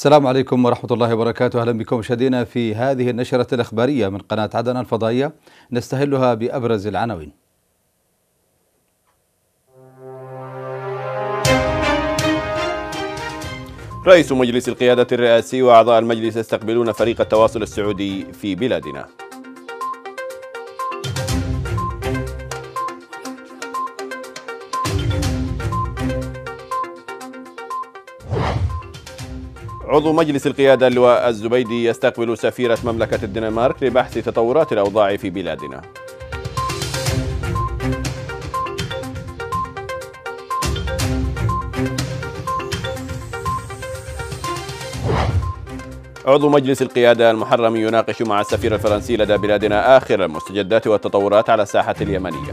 السلام عليكم ورحمة الله وبركاته أهلا بكم مشاهدينا في هذه النشرة الإخبارية من قناة عدن الفضائية نستهلها بأبرز العناوين رئيس مجلس القيادة الرئاسي وأعضاء المجلس يستقبلون فريق التواصل السعودي في بلادنا عضو مجلس القيادة اللواء الزبيدي يستقبل سفيرة مملكة الدنمارك لبحث تطورات الأوضاع في بلادنا عضو مجلس القيادة المحرم يناقش مع السفير الفرنسي لدى بلادنا آخر المستجدات والتطورات على الساحة اليمنية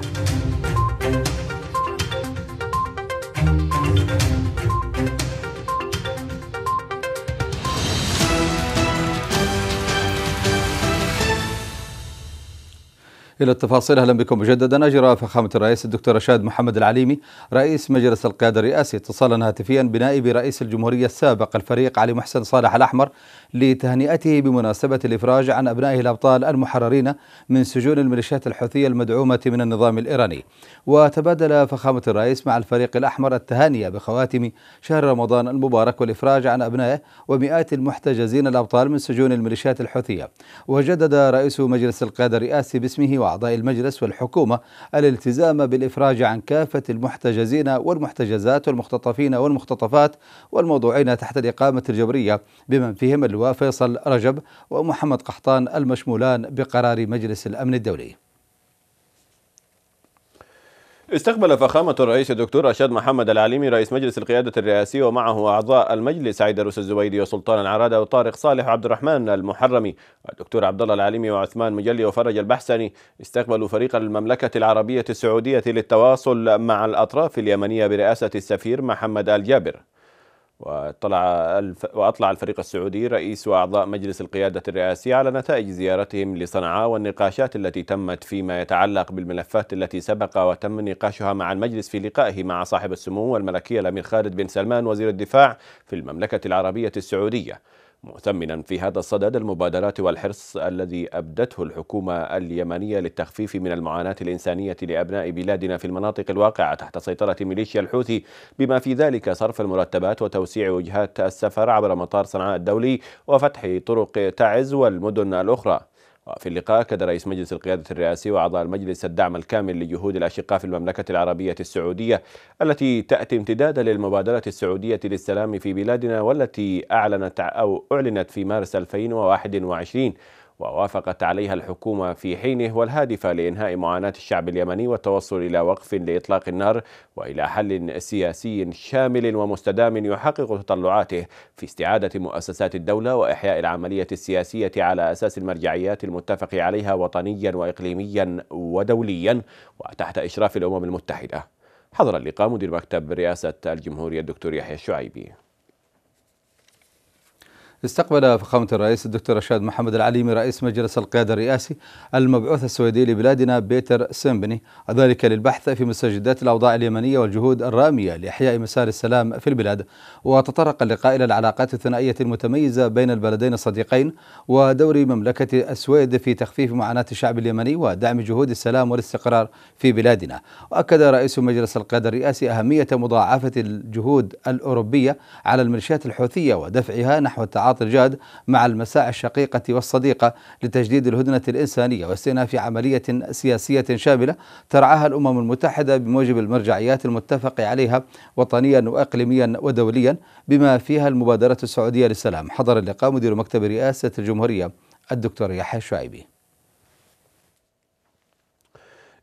إلى التفاصيل أهلا بكم مجددا أجرى فخامة الرئيس الدكتور رشاد محمد العليمي رئيس مجلس القيادة الرئاسي اتصالا هاتفيا بنائب رئيس الجمهورية السابق الفريق علي محسن صالح الأحمر لتهنئته بمناسبة الإفراج عن أبنائه الأبطال المحررين من سجون الميليشيات الحوثية المدعومة من النظام الإيراني وتبادل فخامة الرئيس مع الفريق الأحمر التهانية بخواتم شهر رمضان المبارك والإفراج عن أبنائه ومئات المحتجزين الأبطال من سجون الميليشيات الحوثية وجدد رئيس مجلس القيادة الرئاسي باسمه وأعضاء المجلس والحكومة الالتزام بالإفراج عن كافة المحتجزين والمحتجزات والمختطفين والمختطفات والموضوعين تحت الإقامة الجبرية بمن فيهم اللواء فيصل رجب ومحمد قحطان المشمولان بقرار مجلس الأمن الدولي استقبل فخامة الرئيس الدكتور رشاد محمد العليمي رئيس مجلس القيادة الرئاسي ومعه أعضاء المجلس عيد روس الزبيدي وسلطان العرادة وطارق صالح عبد الرحمن المحرمي الدكتور عبد الله العليمي وعثمان مجلي وفرج البحسني استقبلوا فريق المملكة العربية السعودية للتواصل مع الأطراف اليمنية برئاسة السفير محمد الجابر وطلع الف... وأطلع الفريق السعودي رئيس وأعضاء مجلس القيادة الرئاسي على نتائج زيارتهم لصنعاء والنقاشات التي تمت فيما يتعلق بالملفات التي سبق وتم نقاشها مع المجلس في لقائه مع صاحب السمو الملكية الأمير خالد بن سلمان وزير الدفاع في المملكة العربية السعودية مثمنا في هذا الصدد المبادرات والحرص الذي أبدته الحكومة اليمنية للتخفيف من المعاناة الإنسانية لأبناء بلادنا في المناطق الواقعة تحت سيطرة ميليشيا الحوثي بما في ذلك صرف المرتبات وتوسيع وجهات السفر عبر مطار صنعاء الدولي وفتح طرق تعز والمدن الأخرى في اللقاء أكد رئيس مجلس القيادة الرئاسي وأعضاء المجلس الدعم الكامل لجهود الأشقاء في المملكة العربية السعودية التي تأتي امتدادا للمبادرة السعودية للسلام في بلادنا والتي أعلنت أو أعلنت في مارس 2021 ووافقت عليها الحكومة في حينه والهادفة لإنهاء معاناة الشعب اليمني والتوصل إلى وقف لإطلاق النار وإلى حل سياسي شامل ومستدام يحقق تطلعاته في استعادة مؤسسات الدولة وإحياء العملية السياسية على أساس المرجعيات المتفق عليها وطنيا وإقليميا ودوليا وتحت إشراف الأمم المتحدة حضر اللقاء مدير مكتب رئاسة الجمهورية الدكتور يحيى الشعيبي استقبل فخامة الرئيس الدكتور رشاد محمد العليمي رئيس مجلس القيادة الرئاسي المبعوث السويدي لبلادنا بيتر سيمبني ذلك للبحث في مستجدات الأوضاع اليمنية والجهود الرامية لإحياء مسار السلام في البلاد وتطرق اللقاء إلى العلاقات الثنائية المتميزة بين البلدين الصديقين ودور مملكة السويد في تخفيف معاناة الشعب اليمني ودعم جهود السلام والاستقرار في بلادنا وأكد رئيس مجلس القيادة الرئاسي أهمية مضاعفة الجهود الأوروبية على الميليشيات الحوثية ودفعها نحو التعاون التعاطي الجاد مع المساعي الشقيقة والصديقة لتجديد الهدنة الإنسانية واستئناف عملية سياسية شاملة ترعاها الأمم المتحدة بموجب المرجعيات المتفق عليها وطنيا وإقليميا ودوليا بما فيها المبادرة السعودية للسلام حضر اللقاء مدير مكتب رئاسة الجمهورية الدكتور يحيى الشعيبي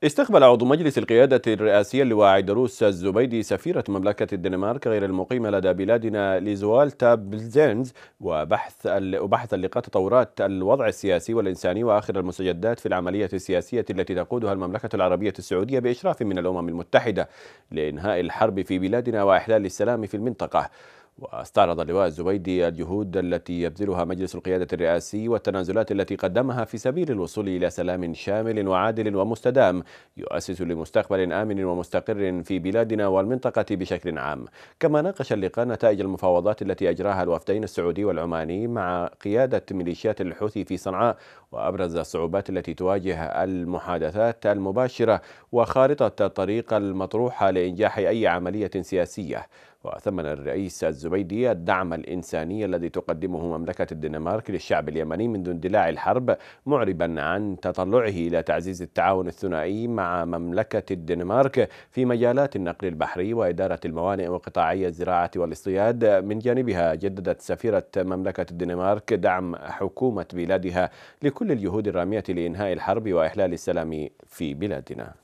استقبل عضو مجلس القيادة الرئاسية اللواء عيدروس الزبيدي سفيرة مملكة الدنمارك غير المقيمة لدى بلادنا ليزوالتا بلزينز وبحث وبحث اللقاء تطورات الوضع السياسي والإنساني وآخر المستجدات في العملية السياسية التي تقودها المملكة العربية السعودية بإشراف من الأمم المتحدة لإنهاء الحرب في بلادنا وإحلال السلام في المنطقة واستعرض اللواء الزبيدي الجهود التي يبذلها مجلس القيادة الرئاسي والتنازلات التي قدمها في سبيل الوصول إلى سلام شامل وعادل ومستدام يؤسس لمستقبل آمن ومستقر في بلادنا والمنطقة بشكل عام كما ناقش اللقاء نتائج المفاوضات التي أجراها الوفدين السعودي والعماني مع قيادة ميليشيات الحوثي في صنعاء وأبرز الصعوبات التي تواجه المحادثات المباشرة وخارطة الطريق المطروحة لإنجاح أي عملية سياسية وثمن الرئيس الزبيدي الدعم الإنساني الذي تقدمه مملكة الدنمارك للشعب اليمني منذ اندلاع الحرب معربا عن تطلعه إلى تعزيز التعاون الثنائي مع مملكة الدنمارك في مجالات النقل البحري وإدارة الموانئ وقطاعي الزراعة والاصطياد من جانبها جددت سفيرة مملكة الدنمارك دعم حكومة بلادها لكل الجهود الرامية لإنهاء الحرب وإحلال السلام في بلادنا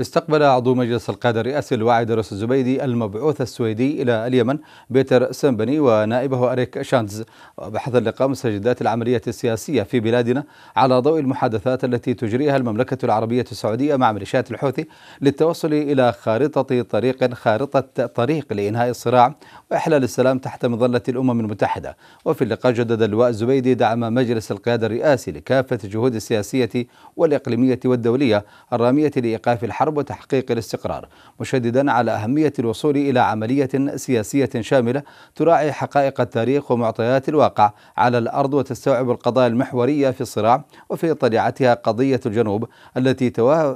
استقبل عضو مجلس القادة الرئاسي الواعي روس الزبيدي المبعوث السويدي إلى اليمن بيتر سمبني ونائبه أريك شانتز وبحث اللقاء مستجدات العملية السياسية في بلادنا على ضوء المحادثات التي تجريها المملكة العربية السعودية مع ميليشيات الحوثي للتوصل إلى خارطة طريق خارطة طريق لإنهاء الصراع وإحلال السلام تحت مظلة الأمم المتحدة وفي اللقاء جدد اللواء الزبيدي دعم مجلس القيادة الرئاسي لكافة الجهود السياسية والإقليمية والدولية الرامية لإيقاف الحرب الحرب وتحقيق الاستقرار مشددا على أهمية الوصول إلى عملية سياسية شاملة تراعي حقائق التاريخ ومعطيات الواقع على الأرض وتستوعب القضايا المحورية في الصراع وفي طليعتها قضية الجنوب التي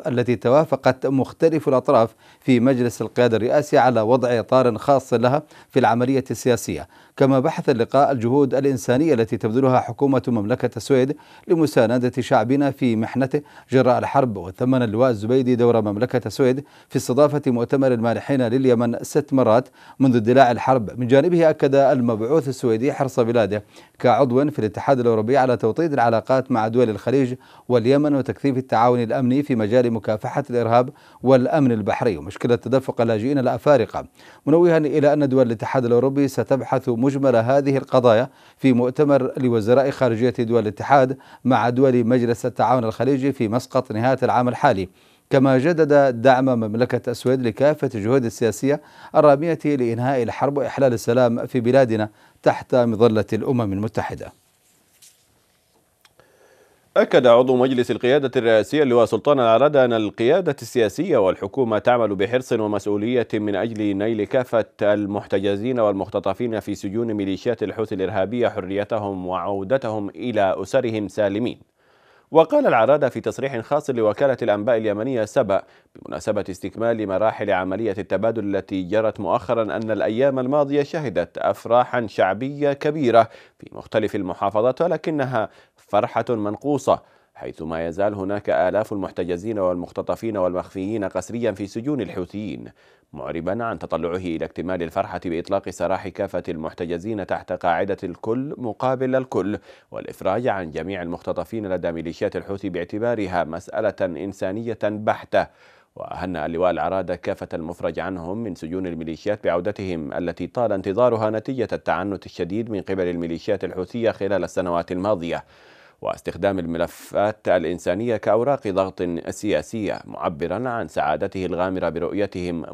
التي توافقت مختلف الأطراف في مجلس القيادة الرئاسي على وضع إطار خاص لها في العملية السياسية كما بحث اللقاء الجهود الإنسانية التي تبذلها حكومة مملكة السويد لمساندة شعبنا في محنته جراء الحرب وثمن اللواء الزبيدي دور مملكة السويد في استضافة مؤتمر المانحين لليمن ست مرات منذ اندلاع الحرب من جانبه أكد المبعوث السويدي حرص بلاده كعضو في الاتحاد الأوروبي على توطيد العلاقات مع دول الخليج واليمن وتكثيف التعاون الأمني في مجال مكافحة الإرهاب والأمن البحري ومشكلة تدفق اللاجئين الأفارقة منوها إلى أن دول الاتحاد الأوروبي ستبحث مجمل هذه القضايا في مؤتمر لوزراء خارجية دول الاتحاد مع دول مجلس التعاون الخليجي في مسقط نهاية العام الحالي كما جدد دعم مملكة السويد لكافة الجهود السياسية الرامية لإنهاء الحرب وإحلال السلام في بلادنا تحت مظلة الأمم المتحدة أكد عضو مجلس القيادة الرئاسية اللواء سلطان العرادة أن القيادة السياسية والحكومة تعمل بحرص ومسؤولية من أجل نيل كافة المحتجزين والمختطفين في سجون ميليشيات الحوثي الإرهابية حريتهم وعودتهم إلى أسرهم سالمين. وقال العرادة في تصريح خاص لوكالة الأنباء اليمنية سبأ بمناسبة استكمال مراحل عملية التبادل التي جرت مؤخرا أن الأيام الماضية شهدت أفراحا شعبية كبيرة في مختلف المحافظات ولكنها فرحة منقوصة حيث ما يزال هناك آلاف المحتجزين والمختطفين والمخفيين قسريا في سجون الحوثيين معربا عن تطلعه إلى اكتمال الفرحة بإطلاق سراح كافة المحتجزين تحت قاعدة الكل مقابل الكل والإفراج عن جميع المختطفين لدى ميليشيات الحوثي باعتبارها مسألة إنسانية بحتة وأهنأ اللواء العرادة كافة المفرج عنهم من سجون الميليشيات بعودتهم التي طال انتظارها نتيجة التعنت الشديد من قبل الميليشيات الحوثية خلال السنوات الماضية واستخدام الملفات الإنسانية كأوراق ضغط سياسية معبرا عن سعادته الغامرة برؤيتهم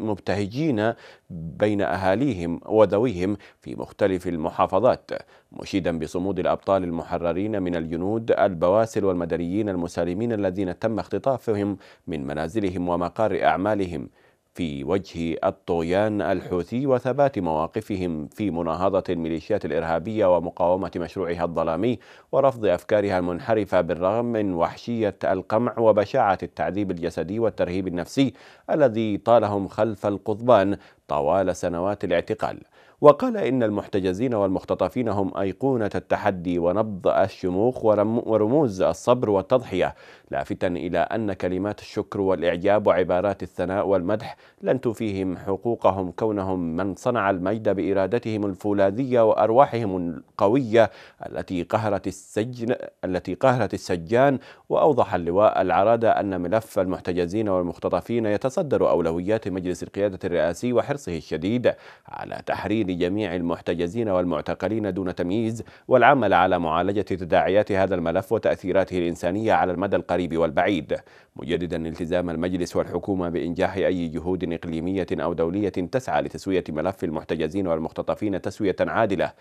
مبتهجين بين أهاليهم وذويهم في مختلف المحافظات مشيدا بصمود الأبطال المحررين من الجنود البواسل والمدنيين المسالمين الذين تم اختطافهم من منازلهم ومقار أعمالهم في وجه الطغيان الحوثي وثبات مواقفهم في مناهضة الميليشيات الإرهابية ومقاومة مشروعها الظلامي ورفض أفكارها المنحرفة بالرغم من وحشية القمع وبشاعة التعذيب الجسدي والترهيب النفسي الذي طالهم خلف القضبان طوال سنوات الاعتقال وقال إن المحتجزين والمختطفين هم أيقونة التحدي ونبض الشموخ ورموز الصبر والتضحية لافتا إلى أن كلمات الشكر والإعجاب وعبارات الثناء والمدح لن تفيهم حقوقهم كونهم من صنع المجد بإرادتهم الفولاذية وأرواحهم القوية التي قهرت السجن التي قهرت السجان وأوضح اللواء العرادة أن ملف المحتجزين والمختطفين يتصدر أولويات مجلس القيادة الرئاسي وحرصه الشديد على تحرير جميع المحتجزين والمعتقلين دون تمييز والعمل على معالجة تداعيات هذا الملف وتأثيراته الإنسانية على المدى القريب القريب والبعيد مجددا التزام المجلس والحكومة بإنجاح أي جهود إقليمية أو دولية تسعى لتسوية ملف المحتجزين والمختطفين تسوية عادلة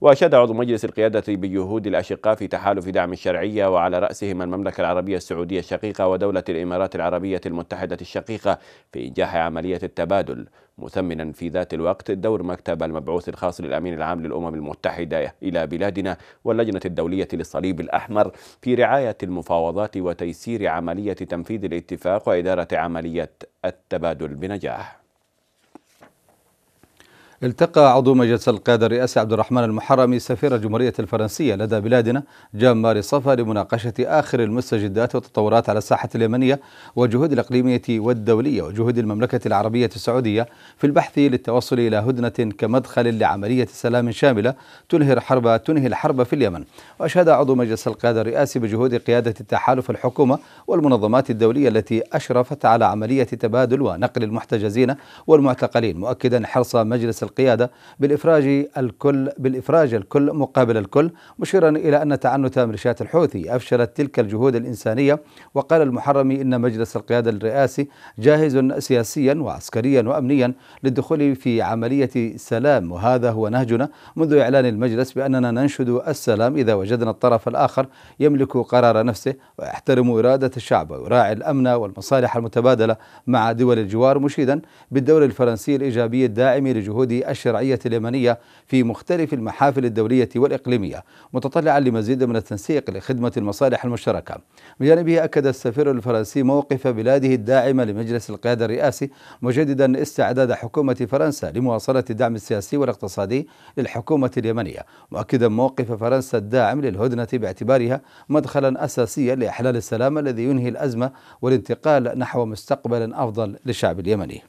وأشاد عضو مجلس القيادة بجهود الأشقاء في تحالف دعم الشرعية وعلى رأسهم المملكة العربية السعودية الشقيقة ودولة الإمارات العربية المتحدة الشقيقة في إنجاح عملية التبادل مثمنا في ذات الوقت دور مكتب المبعوث الخاص للأمين العام للأمم المتحدة إلى بلادنا واللجنة الدولية للصليب الأحمر في رعاية المفاوضات وتيسير عملية تنفيذ الاتفاق وإدارة عملية التبادل بنجاح التقى عضو مجلس القيادة الرئاسي عبد الرحمن المحرمي سفير الجمهورية الفرنسية لدى بلادنا جان ماري صفا لمناقشة آخر المستجدات والتطورات على الساحة اليمنية والجهود الإقليمية والدولية وجهود المملكة العربية السعودية في البحث للتوصل إلى هدنة كمدخل لعملية سلام شاملة تنهي الحرب تنهي الحرب في اليمن وأشاد عضو مجلس القيادة الرئاسي بجهود قيادة التحالف الحكومة والمنظمات الدولية التي أشرفت على عملية تبادل ونقل المحتجزين والمعتقلين مؤكدا حرص مجلس القيادة بالإفراج الكل بالإفراج الكل مقابل الكل مشيرا إلى أن تعنت ميليشيات الحوثي أفشلت تلك الجهود الإنسانية وقال المحرمي إن مجلس القيادة الرئاسي جاهز سياسيا وعسكريا وأمنيا للدخول في عملية سلام وهذا هو نهجنا منذ إعلان المجلس بأننا ننشد السلام إذا وجدنا الطرف الآخر يملك قرار نفسه ويحترم إرادة الشعب ويراعي الأمن والمصالح المتبادلة مع دول الجوار مشيدا بالدور الفرنسي الإيجابي الداعم لجهود الشرعية اليمنية في مختلف المحافل الدولية والإقليمية متطلعا لمزيد من التنسيق لخدمة المصالح المشتركة بجانبه أكد السفير الفرنسي موقف بلاده الداعمة لمجلس القيادة الرئاسي مجددا استعداد حكومة فرنسا لمواصلة الدعم السياسي والاقتصادي للحكومة اليمنية مؤكدا موقف فرنسا الداعم للهدنة باعتبارها مدخلا أساسيا لإحلال السلام الذي ينهي الأزمة والانتقال نحو مستقبل أفضل للشعب اليمني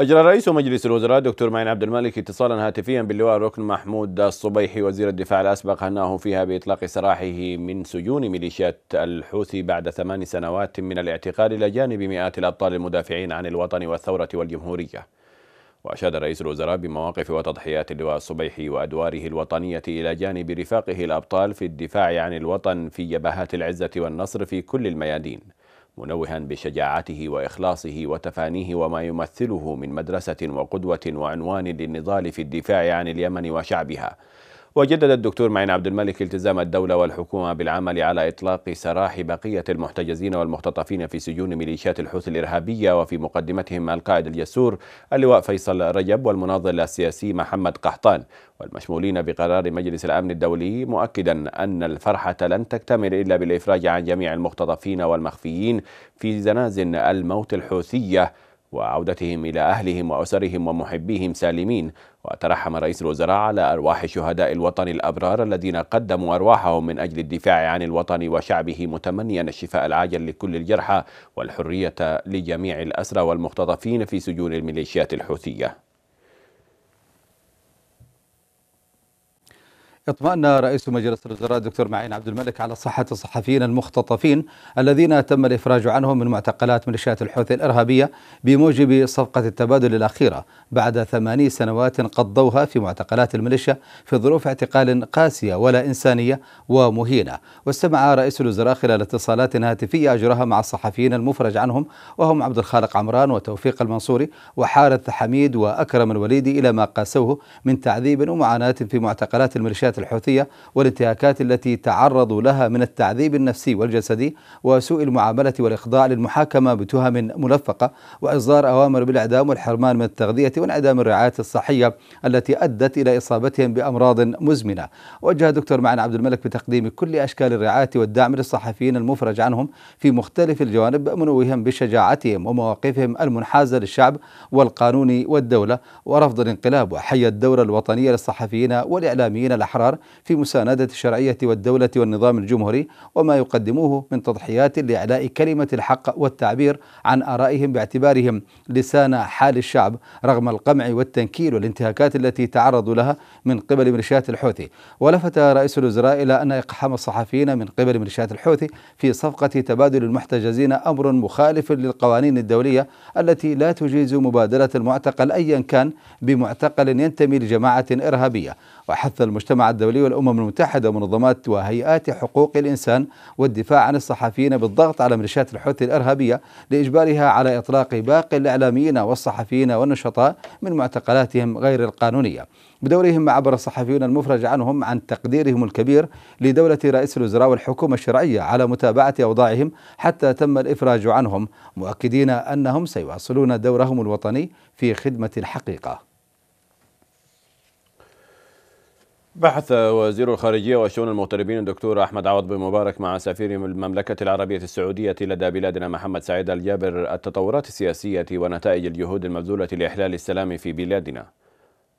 أجرى رئيس مجلس الوزراء دكتور معين عبد الملك اتصالا هاتفيا باللواء الركن محمود الصبيحي وزير الدفاع الأسبق هناه فيها بإطلاق سراحه من سجون ميليشيات الحوثي بعد ثمان سنوات من الاعتقال إلى جانب مئات الأبطال المدافعين عن الوطن والثورة والجمهورية وأشاد رئيس الوزراء بمواقف وتضحيات اللواء الصبيحي وأدواره الوطنية إلى جانب رفاقه الأبطال في الدفاع عن الوطن في جبهات العزة والنصر في كل الميادين منوها بشجاعته واخلاصه وتفانيه وما يمثله من مدرسه وقدوه وعنوان للنضال في الدفاع عن اليمن وشعبها وجدد الدكتور معين عبد الملك التزام الدولة والحكومة بالعمل على إطلاق سراح بقية المحتجزين والمختطفين في سجون ميليشيات الحوثي الإرهابية وفي مقدمتهم القائد الجسور اللواء فيصل رجب والمناضل السياسي محمد قحطان والمشمولين بقرار مجلس الأمن الدولي مؤكدا أن الفرحة لن تكتمل إلا بالإفراج عن جميع المختطفين والمخفيين في زنازن الموت الحوثية وعودتهم إلى أهلهم وأسرهم ومحبيهم سالمين وترحم رئيس الوزراء على أرواح شهداء الوطن الأبرار الذين قدموا أرواحهم من أجل الدفاع عن الوطن وشعبه متمنيا الشفاء العاجل لكل الجرحى والحرية لجميع الأسرى والمختطفين في سجون الميليشيات الحوثية اطمأن رئيس مجلس الوزراء الدكتور معين عبد الملك على صحة الصحفيين المختطفين الذين تم الإفراج عنهم من معتقلات ميليشيات الحوثي الإرهابية بموجب صفقة التبادل الأخيرة بعد ثماني سنوات قضوها في معتقلات الميليشيا في ظروف اعتقال قاسية ولا إنسانية ومهينة واستمع رئيس الوزراء خلال اتصالات هاتفية أجرها مع الصحفيين المفرج عنهم وهم عبد الخالق عمران وتوفيق المنصوري وحارث حميد وأكرم الوليدي إلى ما قاسوه من تعذيب ومعاناة في معتقلات الميليشيات الحركات الحوثية والانتهاكات التي تعرضوا لها من التعذيب النفسي والجسدي وسوء المعاملة والإخضاع للمحاكمة بتهم ملفقة وإصدار أوامر بالإعدام والحرمان من التغذية وانعدام الرعاية الصحية التي أدت إلى إصابتهم بأمراض مزمنة وجه دكتور معن عبد الملك بتقديم كل أشكال الرعاية والدعم للصحفيين المفرج عنهم في مختلف الجوانب منوها بشجاعتهم ومواقفهم المنحازة للشعب والقانون والدولة ورفض الانقلاب وحي الدورة الوطنية للصحفيين والإعلاميين الأحرار الأحرار في مساندة الشرعية والدولة والنظام الجمهوري وما يقدموه من تضحيات لإعلاء كلمة الحق والتعبير عن آرائهم باعتبارهم لسان حال الشعب رغم القمع والتنكيل والانتهاكات التي تعرضوا لها من قبل ميليشيات الحوثي ولفت رئيس الوزراء إلى أن إقحام الصحفيين من قبل ميليشيات الحوثي في صفقة تبادل المحتجزين أمر مخالف للقوانين الدولية التي لا تجيز مبادلة المعتقل أيا كان بمعتقل ينتمي لجماعة إرهابية وحث المجتمع الدولي والأمم المتحدة ومنظمات وهيئات حقوق الإنسان والدفاع عن الصحفيين بالضغط على ميليشيات الحوثي الإرهابية لإجبارها على إطلاق باقي الإعلاميين والصحفيين والنشطاء من معتقلاتهم غير القانونية بدورهم عبر الصحفيون المفرج عنهم عن تقديرهم الكبير لدولة رئيس الوزراء والحكومة الشرعية على متابعة أوضاعهم حتى تم الإفراج عنهم مؤكدين أنهم سيواصلون دورهم الوطني في خدمة الحقيقة بحث وزير الخارجية وشؤون المغتربين الدكتور أحمد عوض بن مبارك مع سفير المملكة العربية السعودية لدى بلادنا محمد سعيد الجابر التطورات السياسية ونتائج الجهود المبذولة لإحلال السلام في بلادنا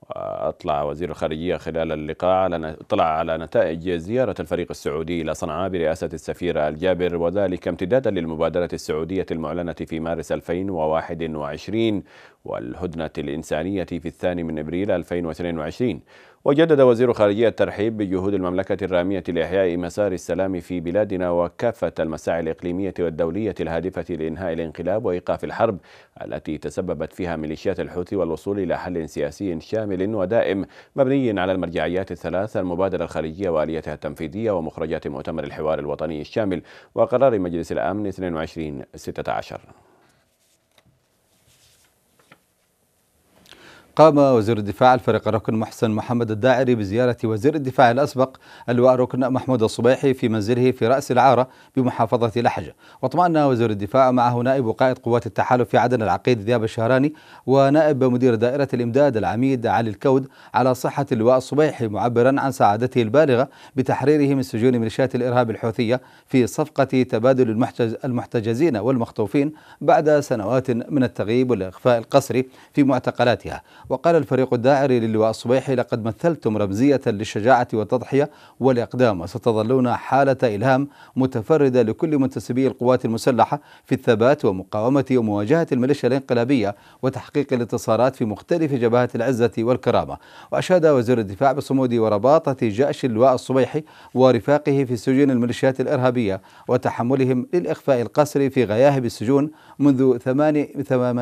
وأطلع وزير الخارجية خلال اللقاء على اطلع على نتائج زيارة الفريق السعودي إلى صنعاء برئاسة السفير الجابر وذلك امتدادا للمبادرة السعودية المعلنة في مارس 2021 والهدنة الإنسانية في الثاني من إبريل 2022 وجدد وزير خارجية الترحيب بجهود المملكة الرامية لإحياء مسار السلام في بلادنا وكافة المساعي الإقليمية والدولية الهادفة لإنهاء الانقلاب وإيقاف الحرب التي تسببت فيها ميليشيات الحوثي والوصول إلى حل سياسي شامل ودائم مبني على المرجعيات الثلاث المبادرة الخارجية وآليتها التنفيذية ومخرجات مؤتمر الحوار الوطني الشامل وقرار مجلس الأمن 22 16 قام وزير الدفاع الفريق ركن محسن محمد الداعري بزيارة وزير الدفاع الأسبق اللواء ركن محمود الصبيحي في منزله في رأس العارة بمحافظة لحجة واطمأن وزير الدفاع معه نائب قائد قوات التحالف في عدن العقيد ذياب الشهراني ونائب مدير دائرة الإمداد العميد علي الكود على صحة اللواء الصبيحي معبرا عن سعادته البالغة بتحريره من سجون ميليشيات الإرهاب الحوثية في صفقة تبادل المحتجزين والمخطوفين بعد سنوات من التغييب والإخفاء القسري في معتقلاتها وقال الفريق الداعري للواء الصبيحي لقد مثلتم رمزية للشجاعة والتضحية والإقدام وستظلون حالة إلهام متفردة لكل منتسبي القوات المسلحة في الثبات ومقاومة ومواجهة الميليشيا الانقلابية وتحقيق الانتصارات في مختلف جبهات العزة والكرامة وأشاد وزير الدفاع بصمود ورباطة جأش اللواء الصبيحي ورفاقه في سجون الميليشيات الإرهابية وتحملهم للإخفاء القسري في غياهب السجون منذ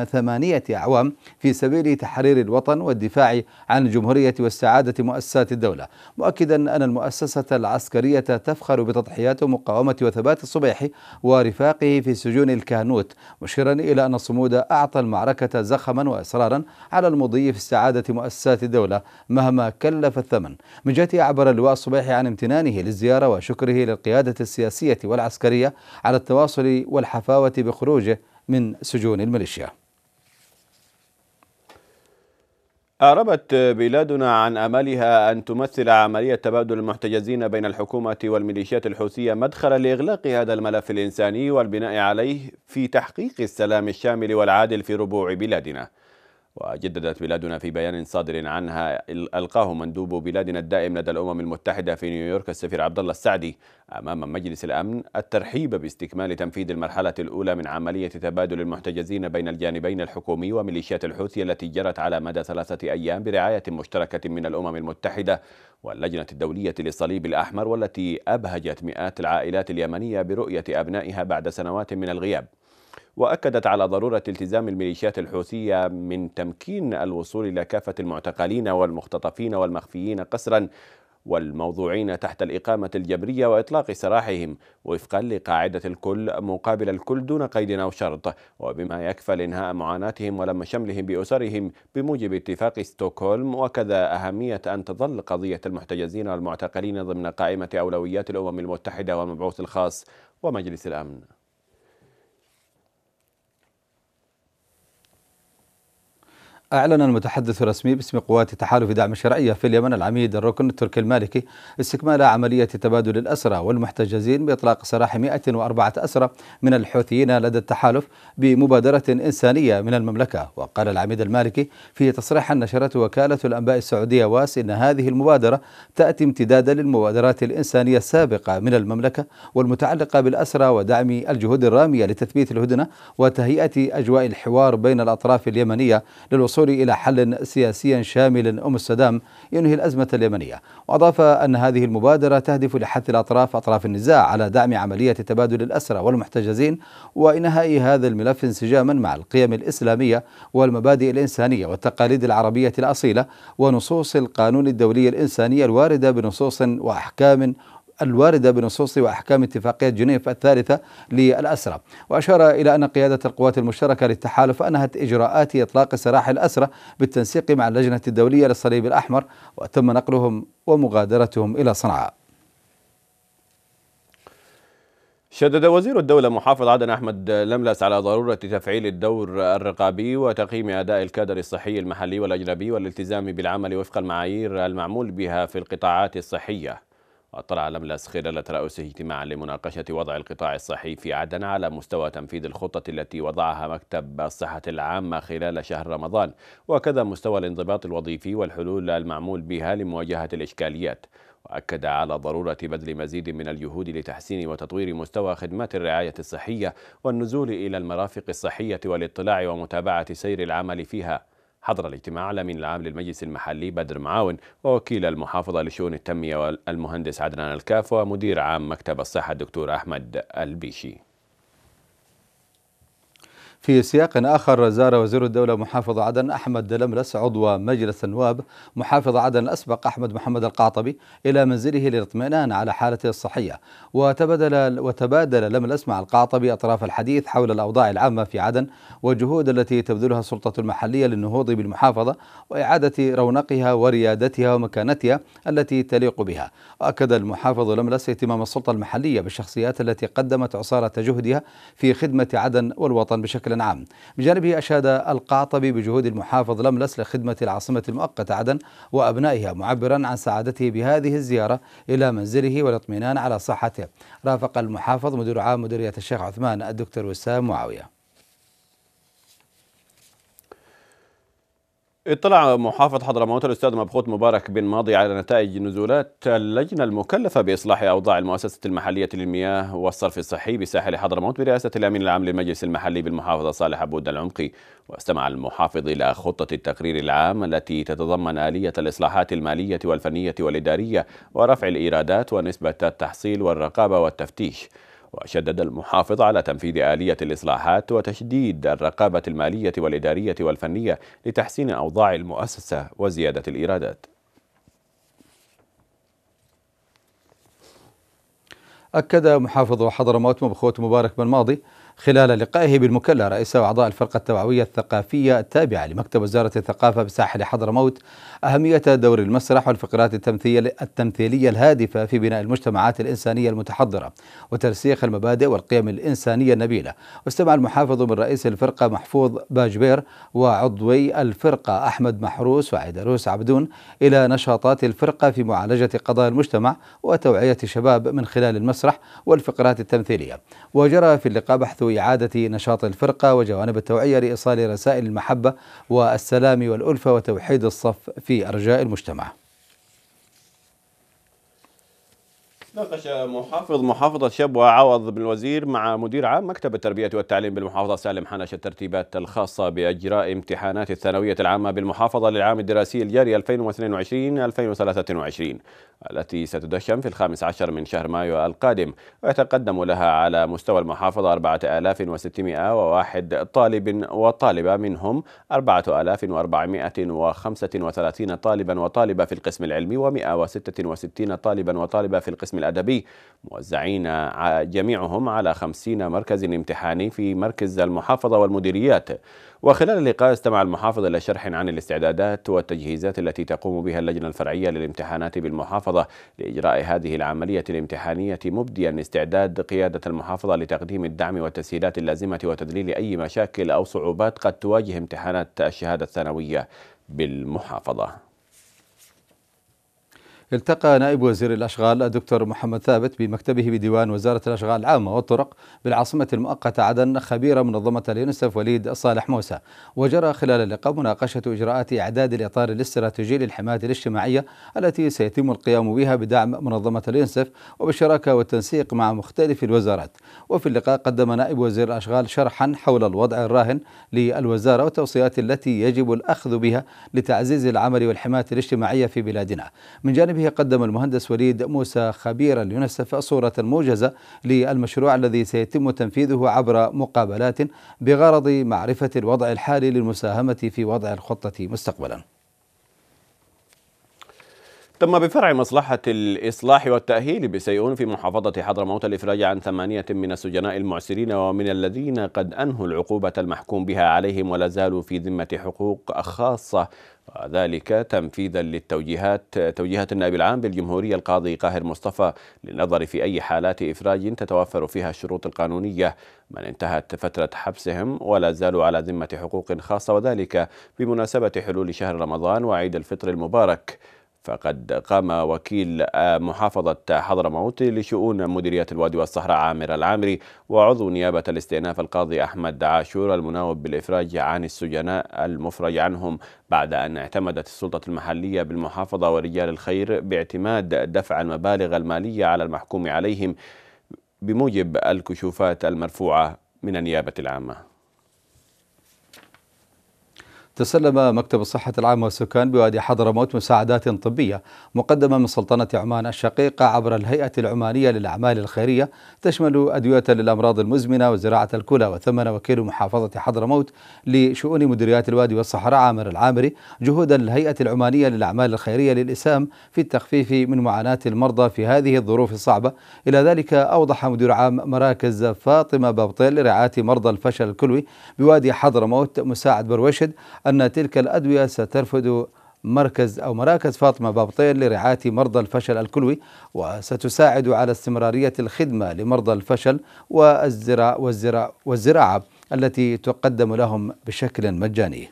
ثمانية أعوام في سبيل تحرير الوطن والدفاع عن الجمهورية واستعادة مؤسسات الدولة مؤكدا أن المؤسسة العسكرية تفخر بتضحيات مقاومة وثبات الصبيحي ورفاقه في سجون الكهنوت مشيرا إلى أن الصمود أعطى المعركة زخما وإصرارا على المضي في استعادة مؤسسات الدولة مهما كلف الثمن من جهته عبر اللواء الصبيحي عن امتنانه للزيارة وشكره للقيادة السياسية والعسكرية على التواصل والحفاوة بخروجه من سجون الميليشيا أعربت بلادنا عن أملها أن تمثل عملية تبادل المحتجزين بين الحكومة والميليشيات الحوثية مدخلا لإغلاق هذا الملف الإنساني والبناء عليه في تحقيق السلام الشامل والعادل في ربوع بلادنا وجددت بلادنا في بيان صادر عنها ألقاه مندوب بلادنا الدائم لدى الأمم المتحدة في نيويورك السفير عبد الله السعدي أمام مجلس الأمن الترحيب باستكمال تنفيذ المرحلة الأولى من عملية تبادل المحتجزين بين الجانبين الحكومي وميليشيات الحوثي التي جرت على مدى ثلاثة أيام برعاية مشتركة من الأمم المتحدة واللجنة الدولية للصليب الأحمر والتي أبهجت مئات العائلات اليمنية برؤية أبنائها بعد سنوات من الغياب وأكدت على ضرورة التزام الميليشيات الحوثية من تمكين الوصول إلى كافة المعتقلين والمختطفين والمخفيين قسرا والموضوعين تحت الإقامة الجبرية وإطلاق سراحهم وفقا لقاعدة الكل مقابل الكل دون قيد أو شرط وبما يكفل إنهاء معاناتهم ولم شملهم بأسرهم بموجب اتفاق ستوكهولم وكذا أهمية أن تظل قضية المحتجزين والمعتقلين ضمن قائمة أولويات الأمم المتحدة والمبعوث الخاص ومجلس الأمن أعلن المتحدث الرسمي باسم قوات تحالف دعم الشرعية في اليمن العميد الركن التركي المالكي استكمال عملية تبادل الأسرى والمحتجزين بإطلاق سراح 104 أسرى من الحوثيين لدى التحالف بمبادرة إنسانية من المملكة وقال العميد المالكي في تصريح نشرته وكالة الأنباء السعودية واس إن هذه المبادرة تأتي امتدادا للمبادرات الإنسانية السابقة من المملكة والمتعلقة بالأسرى ودعم الجهود الرامية لتثبيت الهدنة وتهيئة أجواء الحوار بين الأطراف اليمنية للوصول السوري إلى حل سياسي شامل أم السدام ينهي الأزمة اليمنية وأضاف أن هذه المبادرة تهدف لحث الأطراف أطراف النزاع على دعم عملية تبادل الأسرى والمحتجزين وإنهاء هذا الملف انسجاما مع القيم الإسلامية والمبادئ الإنسانية والتقاليد العربية الأصيلة ونصوص القانون الدولي الإنساني الواردة بنصوص وأحكام الواردة بنصوص وأحكام اتفاقية جنيف الثالثة للأسرة وأشار إلى أن قيادة القوات المشتركة للتحالف أنهت إجراءات إطلاق سراح الأسرة بالتنسيق مع اللجنة الدولية للصليب الأحمر وتم نقلهم ومغادرتهم إلى صنعاء شدد وزير الدولة محافظ عدن أحمد لملس على ضرورة تفعيل الدور الرقابي وتقييم أداء الكادر الصحي المحلي والأجنبي والالتزام بالعمل وفق المعايير المعمول بها في القطاعات الصحية وأطلع لملس خلال ترأسه اجتماعا لمناقشة وضع القطاع الصحي في عدن على مستوى تنفيذ الخطة التي وضعها مكتب الصحة العامة خلال شهر رمضان وكذا مستوى الانضباط الوظيفي والحلول المعمول بها لمواجهة الإشكاليات وأكد على ضرورة بذل مزيد من الجهود لتحسين وتطوير مستوى خدمات الرعاية الصحية والنزول إلى المرافق الصحية والاطلاع ومتابعة سير العمل فيها حضر الاجتماع الأمين العام للمجلس المحلي بدر معاون ووكيل المحافظة لشؤون التنمية المهندس عدنان الكاف ومدير عام مكتب الصحة الدكتور أحمد البيشي في سياق آخر زار وزير الدولة محافظ عدن أحمد لملس عضو مجلس النواب محافظ عدن الأسبق أحمد محمد القعطبي إلى منزله للاطمئنان على حالته الصحية وتبادل وتبادل لملس مع القعطبي أطراف الحديث حول الأوضاع العامة في عدن والجهود التي تبذلها السلطة المحلية للنهوض بالمحافظة وإعادة رونقها وريادتها ومكانتها التي تليق بها وأكد المحافظ لملس اهتمام السلطة المحلية بالشخصيات التي قدمت عصارة جهدها في خدمة عدن والوطن بشكل بشكل عام بجانبه أشاد القعطبي بجهود المحافظ لملس لخدمة العاصمة المؤقتة عدن وأبنائها معبرا عن سعادته بهذه الزيارة إلى منزله والاطمئنان على صحته رافق المحافظ مدير عام مديرية الشيخ عثمان الدكتور وسام معاوية اطلع محافظ حضرموت الاستاذ مبخوت مبارك بن ماضي على نتائج نزولات اللجنه المكلفه باصلاح اوضاع المؤسسه المحليه للمياه والصرف الصحي بساحل حضرموت برئاسه الامين العام للمجلس المحلي بالمحافظه صالح عبود العمقي واستمع المحافظ الى خطه التقرير العام التي تتضمن اليه الاصلاحات الماليه والفنيه والاداريه ورفع الايرادات ونسبه التحصيل والرقابه والتفتيش وشدد المحافظ على تنفيذ آلية الإصلاحات وتشديد الرقابة المالية والإدارية والفنية لتحسين أوضاع المؤسسة وزيادة الإيرادات أكد محافظ حضرموت مبخوت مبارك بن ماضي خلال لقائه بالمكلا رئيس وأعضاء الفرقة التوعوية الثقافية التابعة لمكتب وزارة الثقافة بساحل حضرموت أهمية دور المسرح والفقرات التمثيل التمثيلية الهادفة في بناء المجتمعات الإنسانية المتحضرة وترسيخ المبادئ والقيم الإنسانية النبيلة واستمع المحافظ من رئيس الفرقة محفوظ باجبير وعضوي الفرقة أحمد محروس وعيدروس عبدون إلى نشاطات الفرقة في معالجة قضايا المجتمع وتوعية الشباب من خلال المسرح والفقرات التمثيلية وجرى في اللقاء بحث إعادة نشاط الفرقة وجوانب التوعية لإيصال رسائل المحبة والسلام والألفة وتوحيد الصف في أرجاء المجتمع ناقش محافظ محافظة شبوة عوض بن الوزير مع مدير عام مكتب التربية والتعليم بالمحافظة سالم حنش الترتيبات الخاصة بإجراء امتحانات الثانوية العامة بالمحافظة للعام الدراسي الجاري 2022-2023 التي ستدشن في الخامس عشر من شهر مايو القادم ويتقدم لها على مستوى المحافظة 4601 طالب وطالبة منهم 4435 طالبا وطالبة في القسم العلمي و166 طالبا وطالبة في القسم الأدبي موزعين جميعهم على 50 مركز امتحاني في مركز المحافظة والمديريات وخلال اللقاء استمع المحافظ إلى شرح عن الاستعدادات والتجهيزات التي تقوم بها اللجنة الفرعية للامتحانات بالمحافظة المحافظة لإجراء هذه العملية الامتحانية مبديا استعداد قيادة المحافظة لتقديم الدعم والتسهيلات اللازمة وتذليل أي مشاكل أو صعوبات قد تواجه امتحانات الشهادة الثانوية بالمحافظة التقى نائب وزير الأشغال الدكتور محمد ثابت بمكتبه بديوان وزارة الأشغال العامة والطرق بالعاصمة المؤقتة عدن خبير منظمة اليونسف وليد صالح موسى وجرى خلال اللقاء مناقشة إجراءات إعداد الإطار الاستراتيجي للحماية الاجتماعية التي سيتم القيام بها بدعم منظمة اليونسف وبالشراكة والتنسيق مع مختلف الوزارات وفي اللقاء قدم نائب وزير الأشغال شرحا حول الوضع الراهن للوزارة والتوصيات التي يجب الأخذ بها لتعزيز العمل والحماية الاجتماعية في بلادنا من جانبه وبه قدم المهندس وليد موسى خبير اليونسف صورة موجزة للمشروع الذي سيتم تنفيذه عبر مقابلات بغرض معرفة الوضع الحالي للمساهمة في وضع الخطة مستقبلا تم بفرع مصلحة الإصلاح والتأهيل بسيئون في محافظة حضرموت الإفراج عن ثمانية من السجناء المعسرين ومن الذين قد أنهوا العقوبة المحكوم بها عليهم ولا زالوا في ذمة حقوق خاصة وذلك تنفيذا للتوجيهات توجيهات النائب العام بالجمهورية القاضي قاهر مصطفى للنظر في أي حالات إفراج تتوفر فيها الشروط القانونية من انتهت فترة حبسهم ولا زالوا على ذمة حقوق خاصة وذلك بمناسبة حلول شهر رمضان وعيد الفطر المبارك فقد قام وكيل محافظة حضرموت لشؤون مديرية الوادي والصحراء عامر العامري وعضو نيابة الاستئناف القاضي أحمد عاشور المناوب بالإفراج عن السجناء المفرج عنهم بعد أن اعتمدت السلطة المحلية بالمحافظة ورجال الخير باعتماد دفع المبالغ المالية على المحكوم عليهم بموجب الكشوفات المرفوعة من النيابة العامة تسلم مكتب الصحة العامة والسكان بوادي حضرموت مساعدات طبية مقدمة من سلطنة عمان الشقيقة عبر الهيئة العمانية للأعمال الخيرية تشمل أدوية للأمراض المزمنة وزراعة الكلى وثمن وكيل محافظة حضرموت لشؤون مديريات الوادي والصحراء عامر العامري جهودا الهيئة العمانية للأعمال الخيرية للإسهام في التخفيف من معاناة المرضى في هذه الظروف الصعبة إلى ذلك أوضح مدير عام مراكز فاطمة بابطيل لرعاية مرضى الفشل الكلوي بوادي حضرموت مساعد بروشد أن تلك الأدوية سترفد مركز أو مراكز فاطمة بابطين لرعاية مرضى الفشل الكلوي وستساعد على استمرارية الخدمة لمرضى الفشل والزراعة والزراعة والزراعة التي تقدم لهم بشكل مجاني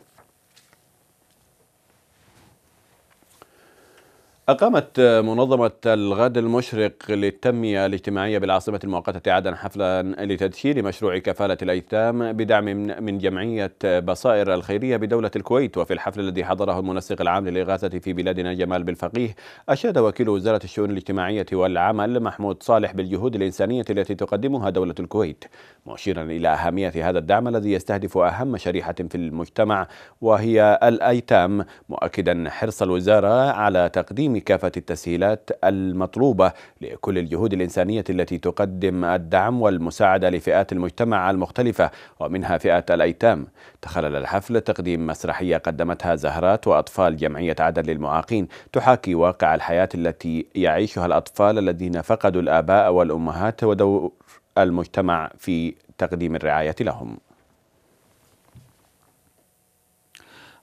أقامت منظمة الغد المشرق للتنمية الاجتماعية بالعاصمة المؤقتة عدن حفلا لتدشين مشروع كفالة الأيتام بدعم من جمعية بصائر الخيرية بدولة الكويت وفي الحفل الذي حضره المنسق العام للإغاثة في بلادنا جمال بالفقيه أشاد وكيل وزارة الشؤون الاجتماعية والعمل محمود صالح بالجهود الإنسانية التي تقدمها دولة الكويت مشيرا إلى أهمية هذا الدعم الذي يستهدف أهم شريحة في المجتمع وهي الأيتام مؤكدا حرص الوزارة على تقديم كافة التسهيلات المطلوبة لكل الجهود الإنسانية التي تقدم الدعم والمساعدة لفئات المجتمع المختلفة ومنها فئة الأيتام تخلل الحفل تقديم مسرحية قدمتها زهرات وأطفال جمعية عدن للمعاقين تحاكي واقع الحياة التي يعيشها الأطفال الذين فقدوا الآباء والأمهات ودور المجتمع في تقديم الرعاية لهم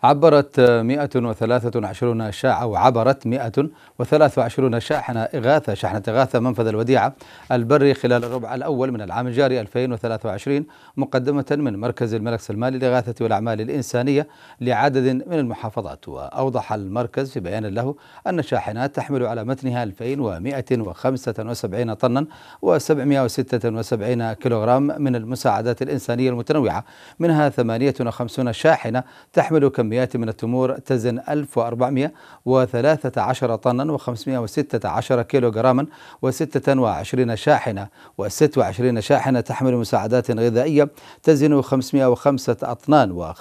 عبرت 123 شاحنة أو عبرت 123 شاحنة إغاثة شحنة إغاثة منفذ الوديعة البري خلال الربع الأول من العام الجاري 2023 مقدمة من مركز الملك سلمان للإغاثة والأعمال الإنسانية لعدد من المحافظات وأوضح المركز في بيان له أن الشاحنات تحمل على متنها 2175 طنا و776 كيلوغرام من المساعدات الإنسانية المتنوعة منها 58 شاحنة تحمل كم كميات من التمور تزن 1413 طنا و516 كيلو جراما و26 شاحنة و26 شاحنة تحمل مساعدات غذائية تزن 505 أطنان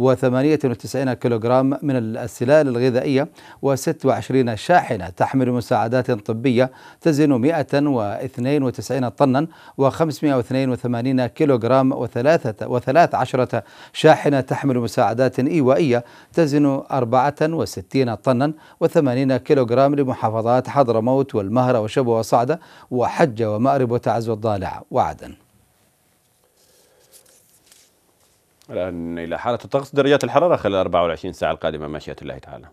و598 كيلو جرام من السلال الغذائية و26 شاحنة تحمل مساعدات طبية تزن 192 طنا و582 كيلو جرام و13 شاحنة تحمل مساعدات الإيوائية تزن 64 طنا و80 كيلوغرام لمحافظات حضرموت والمهرة وشبوة وصعدة وحجة ومأرب وتعز والضالع وعدن الآن إلى حالة الطقس درجات الحرارة خلال 24 ساعة القادمة مشيئة الله تعالى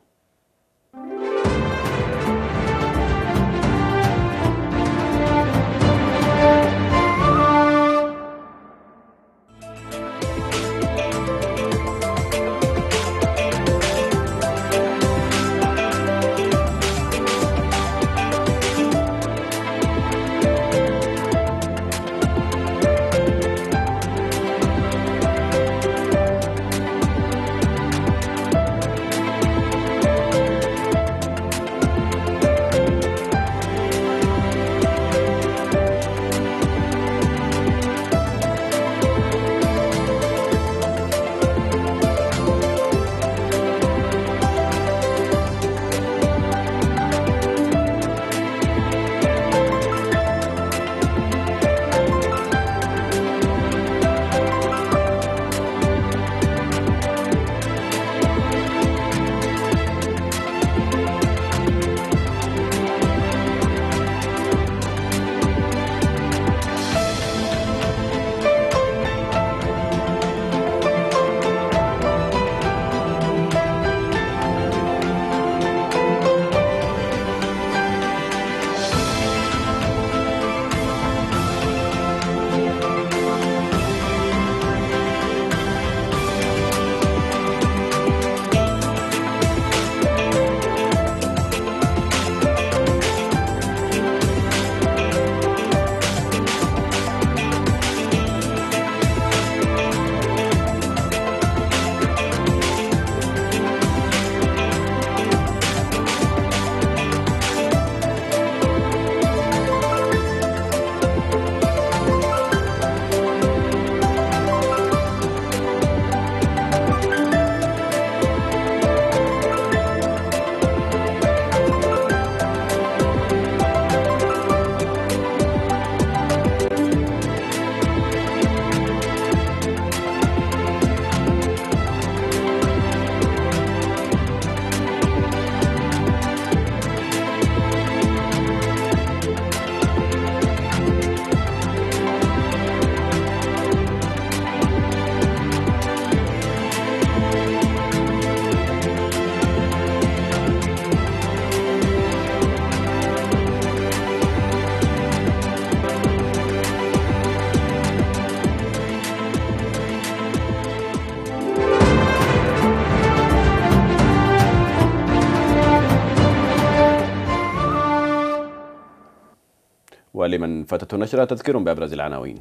فاتت النشرة تذكر بأبرز العناوين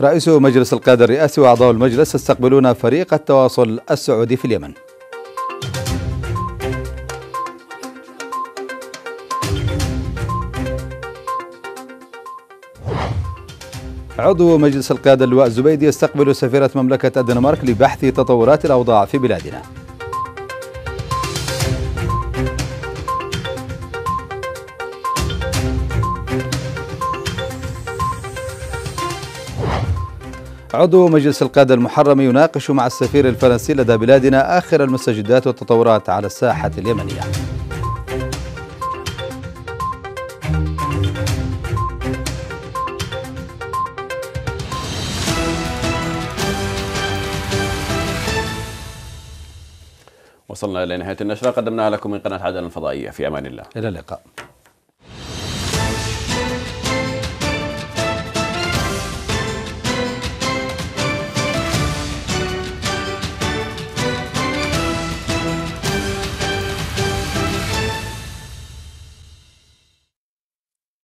رئيس مجلس القيادة الرئاسي وأعضاء المجلس يستقبلون فريق التواصل السعودي في اليمن عضو مجلس القيادة اللواء الزبيدي يستقبل سفيرة مملكة الدنمارك لبحث تطورات الأوضاع في بلادنا عضو مجلس القادة المحرم يناقش مع السفير الفرنسي لدى بلادنا آخر المستجدات والتطورات على الساحة اليمنية وصلنا إلى نهاية النشرة قدمناها لكم من قناة عدن الفضائية في أمان الله إلى اللقاء